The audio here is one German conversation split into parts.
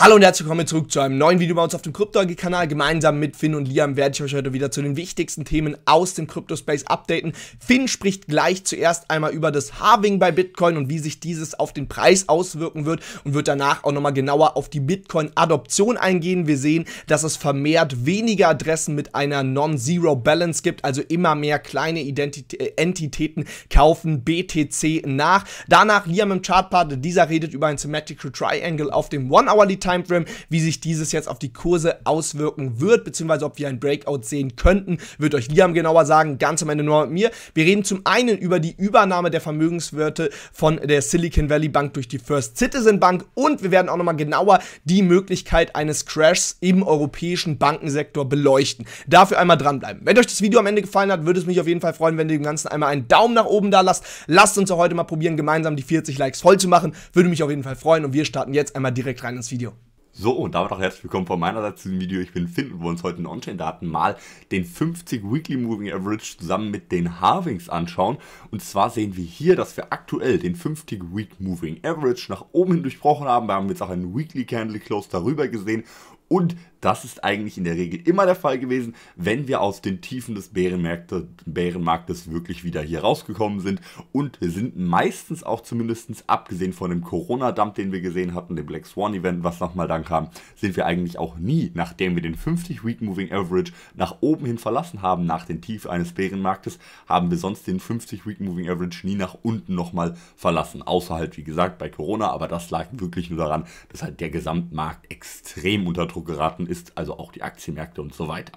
Hallo und herzlich willkommen zurück zu einem neuen Video bei uns auf dem Kryptoange-Kanal. Gemeinsam mit Finn und Liam werde ich euch heute wieder zu den wichtigsten Themen aus dem Kryptospace updaten. Finn spricht gleich zuerst einmal über das Harving bei Bitcoin und wie sich dieses auf den Preis auswirken wird und wird danach auch nochmal genauer auf die Bitcoin-Adoption eingehen. Wir sehen, dass es vermehrt weniger Adressen mit einer Non-Zero Balance gibt, also immer mehr kleine Identitä äh, Entitäten kaufen BTC nach. Danach Liam im Chartpart, dieser redet über ein Symmetrical Triangle auf dem One-Hour-Lied Timeframe, wie sich dieses jetzt auf die Kurse auswirken wird, beziehungsweise ob wir ein Breakout sehen könnten, wird euch Liam genauer sagen, ganz am Ende nur mit mir. Wir reden zum einen über die Übernahme der Vermögenswerte von der Silicon Valley Bank durch die First Citizen Bank und wir werden auch nochmal genauer die Möglichkeit eines Crashs im europäischen Bankensektor beleuchten. Dafür einmal dranbleiben. Wenn euch das Video am Ende gefallen hat, würde es mich auf jeden Fall freuen, wenn ihr dem Ganzen einmal einen Daumen nach oben da lasst. Lasst uns ja heute mal probieren, gemeinsam die 40 Likes voll zu machen. Würde mich auf jeden Fall freuen und wir starten jetzt einmal direkt rein ins Video. So, und damit auch herzlich willkommen von meiner Seite zu diesem Video. Ich bin Finn und wir uns heute in On-Chain-Daten mal den 50 Weekly Moving Average zusammen mit den Harvings anschauen. Und zwar sehen wir hier, dass wir aktuell den 50 Week Moving Average nach oben hin durchbrochen haben. Wir haben jetzt auch einen Weekly Candle Close darüber gesehen und das ist eigentlich in der Regel immer der Fall gewesen, wenn wir aus den Tiefen des Bärenmarktes, wirklich wieder hier rausgekommen sind und sind meistens auch zumindest abgesehen von dem Corona-Dump, den wir gesehen hatten, dem Black Swan-Event, was nochmal dann kam, sind wir eigentlich auch nie, nachdem wir den 50 Week Moving Average nach oben hin verlassen haben, nach den Tiefen eines Bärenmarktes, haben wir sonst den 50 Week Moving Average nie nach unten nochmal verlassen. Außer halt, wie gesagt, bei Corona, aber das lag wirklich nur daran, dass halt der Gesamtmarkt extrem unter Druck geraten ist, also auch die Aktienmärkte und so weiter.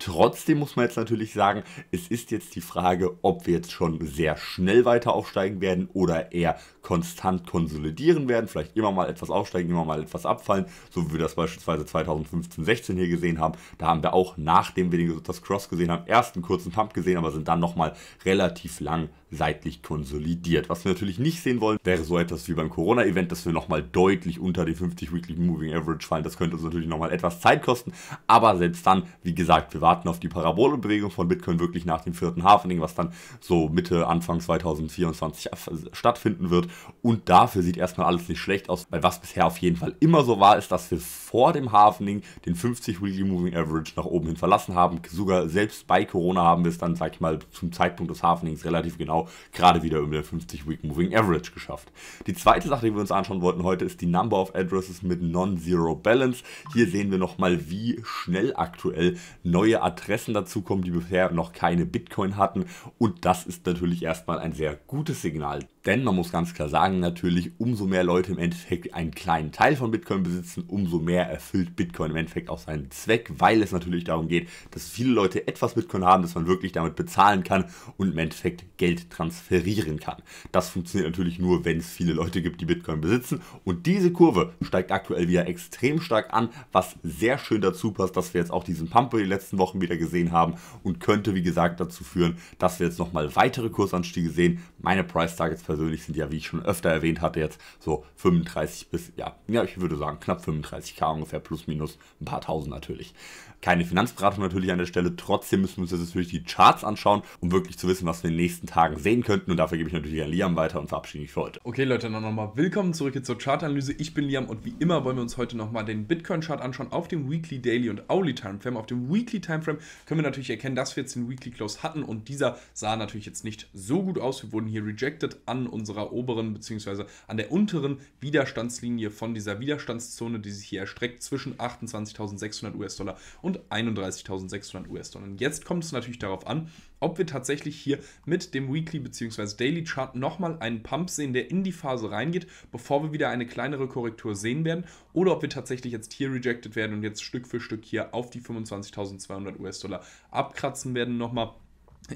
Trotzdem muss man jetzt natürlich sagen, es ist jetzt die Frage, ob wir jetzt schon sehr schnell weiter aufsteigen werden oder eher konstant konsolidieren werden, vielleicht immer mal etwas aufsteigen, immer mal etwas abfallen, so wie wir das beispielsweise 2015, 16 hier gesehen haben. Da haben wir auch, nachdem wir das Cross gesehen haben, erst einen kurzen Pump gesehen, aber sind dann nochmal relativ lang seitlich konsolidiert. Was wir natürlich nicht sehen wollen, wäre so etwas wie beim Corona-Event, dass wir nochmal deutlich unter die 50 Weekly Moving Average fallen. Das könnte uns natürlich nochmal etwas Zeit kosten. Aber selbst dann, wie gesagt, wir warten auf die Parabolebewegung von Bitcoin wirklich nach dem vierten Hafening, was dann so Mitte, Anfang 2024 stattfinden wird. Und dafür sieht erstmal alles nicht schlecht aus, weil was bisher auf jeden Fall immer so war, ist, dass wir vor dem Hafening den 50 Weekly Moving Average nach oben hin verlassen haben. Sogar selbst bei Corona haben wir es dann, sag ich mal, zum Zeitpunkt des Hafenings relativ genau genau gerade wieder über der 50-Week Moving Average geschafft. Die zweite Sache, die wir uns anschauen wollten heute, ist die Number of Addresses mit Non-Zero Balance. Hier sehen wir nochmal, wie schnell aktuell neue Adressen dazukommen, die bisher noch keine Bitcoin hatten. Und das ist natürlich erstmal ein sehr gutes Signal. Denn man muss ganz klar sagen, natürlich, umso mehr Leute im Endeffekt einen kleinen Teil von Bitcoin besitzen, umso mehr erfüllt Bitcoin im Endeffekt auch seinen Zweck, weil es natürlich darum geht, dass viele Leute etwas Bitcoin haben, dass man wirklich damit bezahlen kann und im Endeffekt Geld transferieren kann. Das funktioniert natürlich nur, wenn es viele Leute gibt, die Bitcoin besitzen. Und diese Kurve steigt aktuell wieder extrem stark an, was sehr schön dazu passt, dass wir jetzt auch diesen Pump über die letzten Wochen wieder gesehen haben und könnte, wie gesagt, dazu führen, dass wir jetzt nochmal weitere Kursanstiege sehen. Meine Price Targets persönlich sind ja, wie ich schon öfter erwähnt hatte, jetzt so 35 bis, ja, ja ich würde sagen knapp 35k ungefähr, plus minus ein paar tausend natürlich. Keine Finanzberatung natürlich an der Stelle, trotzdem müssen wir uns jetzt natürlich die Charts anschauen, um wirklich zu wissen, was wir in den nächsten Tagen sehen könnten. Und dafür gebe ich natürlich an Liam weiter und verabschiede mich für heute. Okay Leute, dann nochmal willkommen zurück hier zur Chartanalyse. Ich bin Liam und wie immer wollen wir uns heute nochmal den Bitcoin-Chart anschauen auf dem Weekly, Daily und Auli Timeframe. Auf dem Weekly Timeframe können wir natürlich erkennen, dass wir jetzt den Weekly Close hatten und dieser sah natürlich jetzt nicht so gut aus. Wir wurden hier rejected an unserer oberen bzw. an der unteren Widerstandslinie von dieser Widerstandszone, die sich hier erstreckt zwischen 28.600 US-Dollar und 31.600 US-Dollar. Und jetzt kommt es natürlich darauf an, ob wir tatsächlich hier mit dem Weekly bzw. Daily Chart nochmal einen Pump sehen, der in die Phase reingeht, bevor wir wieder eine kleinere Korrektur sehen werden, oder ob wir tatsächlich jetzt hier rejected werden und jetzt Stück für Stück hier auf die 25.200 US-Dollar abkratzen werden nochmal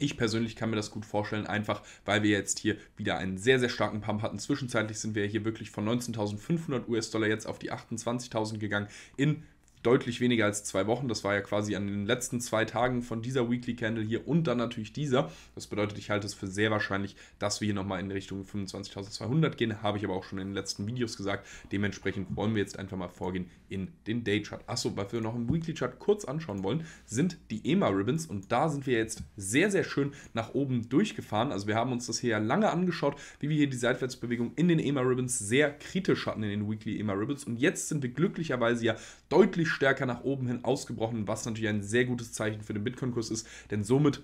ich persönlich kann mir das gut vorstellen, einfach weil wir jetzt hier wieder einen sehr, sehr starken Pump hatten. Zwischenzeitlich sind wir hier wirklich von 19.500 US-Dollar jetzt auf die 28.000 gegangen in deutlich weniger als zwei Wochen. Das war ja quasi an den letzten zwei Tagen von dieser Weekly Candle hier und dann natürlich dieser. Das bedeutet, ich halte es für sehr wahrscheinlich, dass wir hier nochmal in Richtung 25.200 gehen. Habe ich aber auch schon in den letzten Videos gesagt. Dementsprechend wollen wir jetzt einfach mal vorgehen in den Day Chart. Achso, was wir noch im Weekly Chart kurz anschauen wollen, sind die EMA Ribbons. Und da sind wir jetzt sehr, sehr schön nach oben durchgefahren. Also wir haben uns das hier ja lange angeschaut, wie wir hier die Seitwärtsbewegung in den EMA Ribbons sehr kritisch hatten in den Weekly EMA Ribbons. Und jetzt sind wir glücklicherweise ja deutlich stärker nach oben hin ausgebrochen, was natürlich ein sehr gutes Zeichen für den Bitcoin-Kurs ist, denn somit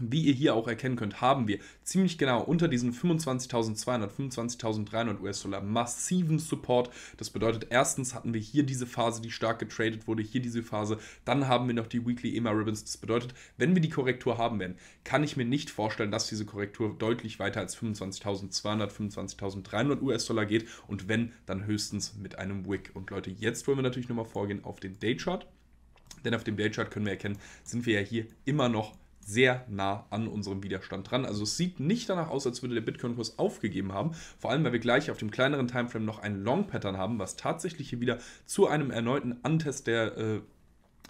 wie ihr hier auch erkennen könnt, haben wir ziemlich genau unter diesen 25.200, 25.300 US-Dollar massiven Support. Das bedeutet, erstens hatten wir hier diese Phase, die stark getradet wurde, hier diese Phase. Dann haben wir noch die Weekly EMA Ribbons. Das bedeutet, wenn wir die Korrektur haben werden, kann ich mir nicht vorstellen, dass diese Korrektur deutlich weiter als 25.200, 25.300 US-Dollar geht. Und wenn, dann höchstens mit einem Wick. Und Leute, jetzt wollen wir natürlich nochmal vorgehen auf den Daychart. Denn auf dem Daychart können wir erkennen, sind wir ja hier immer noch sehr nah an unserem Widerstand dran. Also es sieht nicht danach aus, als würde der Bitcoin-Kurs aufgegeben haben. Vor allem, weil wir gleich auf dem kleineren Timeframe noch einen Long-Pattern haben, was tatsächlich hier wieder zu einem erneuten Antest der äh,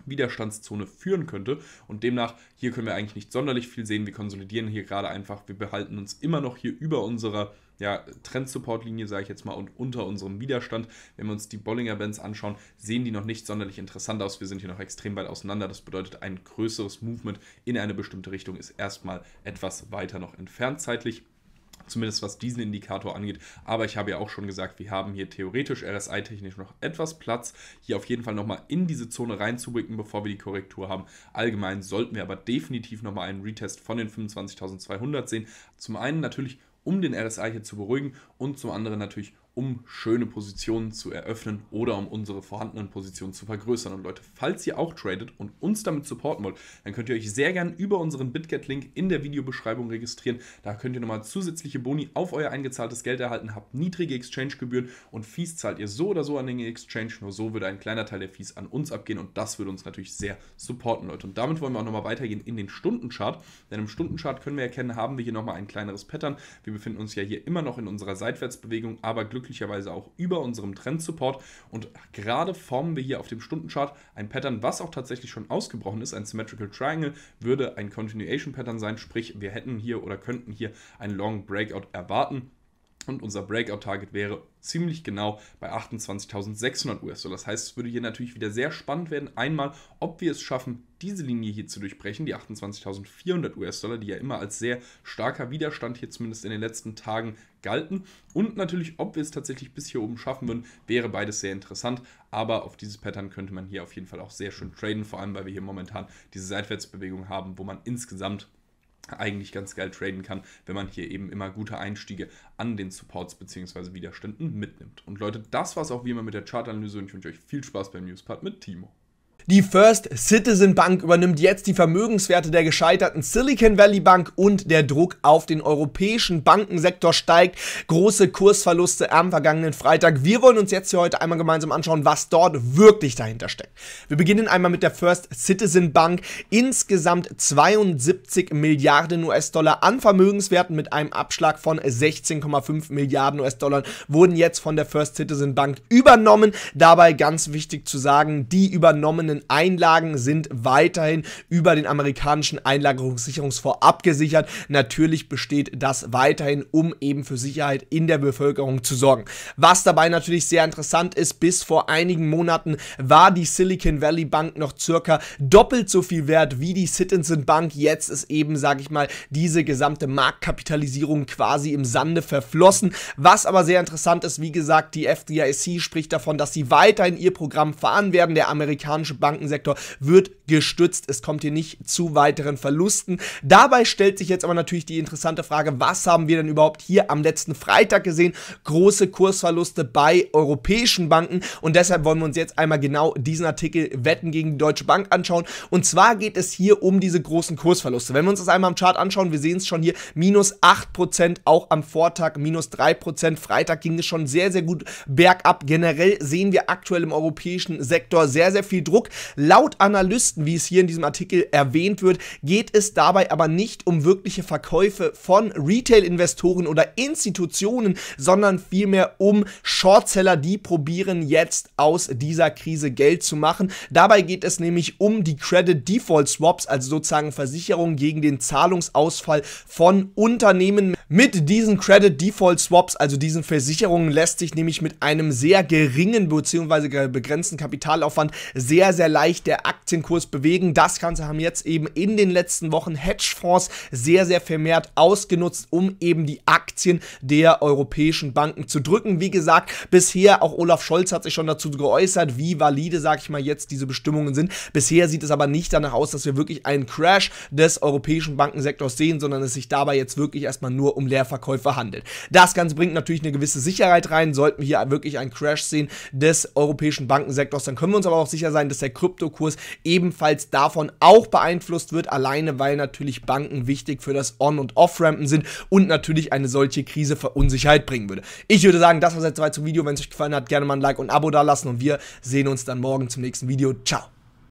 Widerstandszone führen könnte. Und demnach, hier können wir eigentlich nicht sonderlich viel sehen. Wir konsolidieren hier gerade einfach. Wir behalten uns immer noch hier über unserer ja, Trend-Support-Linie, sage ich jetzt mal, und unter unserem Widerstand. Wenn wir uns die Bollinger Bands anschauen, sehen die noch nicht sonderlich interessant aus. Wir sind hier noch extrem weit auseinander. Das bedeutet, ein größeres Movement in eine bestimmte Richtung ist erstmal etwas weiter noch entfernt zeitlich zumindest was diesen Indikator angeht. Aber ich habe ja auch schon gesagt, wir haben hier theoretisch RSI-technisch noch etwas Platz, hier auf jeden Fall nochmal in diese Zone reinzubringen, bevor wir die Korrektur haben. Allgemein sollten wir aber definitiv nochmal einen Retest von den 25.200 sehen. Zum einen natürlich um den RSI hier zu beruhigen und zum anderen natürlich, um schöne Positionen zu eröffnen oder um unsere vorhandenen Positionen zu vergrößern. Und Leute, falls ihr auch tradet und uns damit supporten wollt, dann könnt ihr euch sehr gern über unseren BitGet-Link in der Videobeschreibung registrieren. Da könnt ihr nochmal zusätzliche Boni auf euer eingezahltes Geld erhalten, habt niedrige Exchange-Gebühren und Fees zahlt ihr so oder so an den Exchange. Nur so würde ein kleiner Teil der Fees an uns abgehen und das würde uns natürlich sehr supporten, Leute. Und damit wollen wir auch nochmal weitergehen in den Stundenchart, denn im Stundenchart können wir erkennen, haben wir hier nochmal ein kleineres Pattern. Wir befinden uns ja hier immer noch in unserer Seitwärtsbewegung, aber glücklich möglicherweise auch über unserem Trendsupport. Und gerade formen wir hier auf dem Stundenchart ein Pattern, was auch tatsächlich schon ausgebrochen ist. Ein Symmetrical Triangle würde ein Continuation Pattern sein, sprich wir hätten hier oder könnten hier einen Long Breakout erwarten und unser Breakout-Target wäre ziemlich genau bei 28.600 US-Dollar. Das heißt, es würde hier natürlich wieder sehr spannend werden. Einmal, ob wir es schaffen, diese Linie hier zu durchbrechen, die 28.400 US-Dollar, die ja immer als sehr starker Widerstand hier zumindest in den letzten Tagen galten. Und natürlich, ob wir es tatsächlich bis hier oben schaffen würden, wäre beides sehr interessant. Aber auf dieses Pattern könnte man hier auf jeden Fall auch sehr schön traden, vor allem weil wir hier momentan diese Seitwärtsbewegung haben, wo man insgesamt eigentlich ganz geil traden kann, wenn man hier eben immer gute Einstiege an den Supports bzw. Widerständen mitnimmt. Und Leute, das war es auch wie immer mit der Chartanalyse und ich wünsche euch viel Spaß beim Newspart mit Timo. Die First Citizen Bank übernimmt jetzt die Vermögenswerte der gescheiterten Silicon Valley Bank und der Druck auf den europäischen Bankensektor steigt. Große Kursverluste am vergangenen Freitag. Wir wollen uns jetzt hier heute einmal gemeinsam anschauen, was dort wirklich dahinter steckt. Wir beginnen einmal mit der First Citizen Bank. Insgesamt 72 Milliarden US-Dollar an Vermögenswerten mit einem Abschlag von 16,5 Milliarden US-Dollar wurden jetzt von der First Citizen Bank übernommen. Dabei ganz wichtig zu sagen, die übernommenen eigenen Einlagen sind weiterhin über den amerikanischen Einlagerungssicherungsfonds abgesichert. Natürlich besteht das weiterhin, um eben für Sicherheit in der Bevölkerung zu sorgen. Was dabei natürlich sehr interessant ist, bis vor einigen Monaten war die Silicon Valley Bank noch circa doppelt so viel wert wie die Citizen Bank. Jetzt ist eben, sage ich mal, diese gesamte Marktkapitalisierung quasi im Sande verflossen. Was aber sehr interessant ist, wie gesagt, die FDIC spricht davon, dass sie weiterhin ihr Programm fahren werden. Der amerikanische Bank Bankensektor wird gestützt. Es kommt hier nicht zu weiteren Verlusten. Dabei stellt sich jetzt aber natürlich die interessante Frage, was haben wir denn überhaupt hier am letzten Freitag gesehen? Große Kursverluste bei europäischen Banken und deshalb wollen wir uns jetzt einmal genau diesen Artikel Wetten gegen die Deutsche Bank anschauen. Und zwar geht es hier um diese großen Kursverluste. Wenn wir uns das einmal am Chart anschauen, wir sehen es schon hier, minus 8%, auch am Vortag minus 3%. Freitag ging es schon sehr, sehr gut bergab. Generell sehen wir aktuell im europäischen Sektor sehr, sehr viel Druck. Laut Analysten, wie es hier in diesem Artikel erwähnt wird, geht es dabei aber nicht um wirkliche Verkäufe von Retail-Investoren oder Institutionen, sondern vielmehr um Shortseller, die probieren jetzt aus dieser Krise Geld zu machen. Dabei geht es nämlich um die Credit Default Swaps, also sozusagen Versicherungen gegen den Zahlungsausfall von Unternehmen. Mit diesen Credit Default Swaps, also diesen Versicherungen, lässt sich nämlich mit einem sehr geringen bzw. begrenzten Kapitalaufwand sehr, sehr sehr leicht der Aktienkurs bewegen. Das Ganze haben jetzt eben in den letzten Wochen Hedgefonds sehr, sehr vermehrt ausgenutzt, um eben die Aktien der europäischen Banken zu drücken. Wie gesagt, bisher, auch Olaf Scholz hat sich schon dazu geäußert, wie valide, sag ich mal, jetzt diese Bestimmungen sind. Bisher sieht es aber nicht danach aus, dass wir wirklich einen Crash des europäischen Bankensektors sehen, sondern es sich dabei jetzt wirklich erstmal nur um Leerverkäufe handelt. Das Ganze bringt natürlich eine gewisse Sicherheit rein. Sollten wir hier wirklich einen Crash sehen des europäischen Bankensektors, dann können wir uns aber auch sicher sein, dass der der Kryptokurs ebenfalls davon auch beeinflusst wird, alleine weil natürlich Banken wichtig für das On- und Off-Rampen sind und natürlich eine solche Krise Verunsicherheit bringen würde. Ich würde sagen, das war es jetzt weit zum Video. Wenn es euch gefallen hat, gerne mal ein Like und ein Abo dalassen und wir sehen uns dann morgen zum nächsten Video. Ciao!